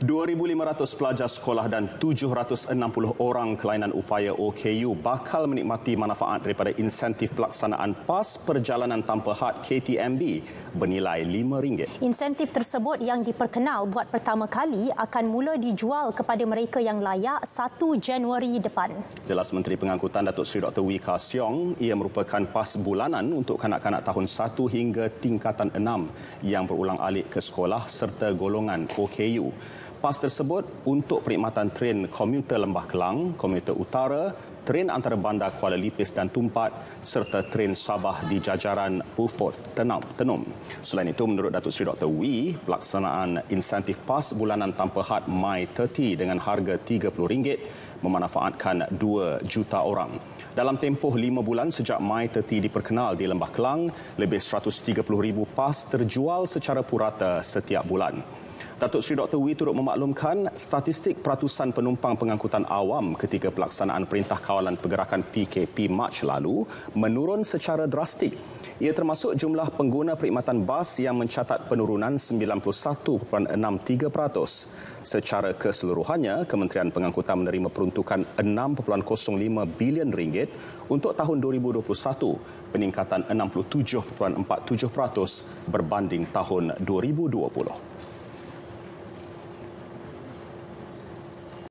2,500 pelajar sekolah dan 760 orang kelainan upaya OKU bakal menikmati manfaat daripada insentif pelaksanaan pas perjalanan tanpa had KTMB bernilai RM5. Insentif tersebut yang diperkenal buat pertama kali akan mula dijual kepada mereka yang layak 1 Januari depan. Jelas Menteri Pengangkutan Datuk Seri Dr. Wika Siong, ia merupakan pas bulanan untuk kanak-kanak tahun 1 hingga tingkatan 6 yang berulang alik ke sekolah serta golongan OKU pas tersebut untuk perkhidmatan tren komuter Lembah Kelang, komuter utara, tren antara bandar Kuala Lipis dan Tumpat serta tren Sabah di jajaran Beaufort Tenom. Tenom. Selain itu, menurut Datuk Seri Dr. Wee, pelaksanaan insentif pas bulanan tanpa had Mai 30 dengan harga RM30 memanfaatkan 2 juta orang. Dalam tempoh 5 bulan sejak Mai teti diperkenal di Lembah Kelang, lebih ribu pas terjual secara purata setiap bulan. Datuk Seri Dr. Wee turut memaklumkan statistik peratusan penumpang pengangkutan awam ketika pelaksanaan Perintah Kawalan Pergerakan PKP Mac lalu menurun secara drastik. Ia termasuk jumlah pengguna perkhidmatan bas yang mencatat penurunan 91.63%. Secara keseluruhannya, Kementerian Pengangkutan menerima peruntukan peruntukan 6.05 bilion ringgit untuk tahun 2021, peningkatan 67.47% berbanding tahun 2020.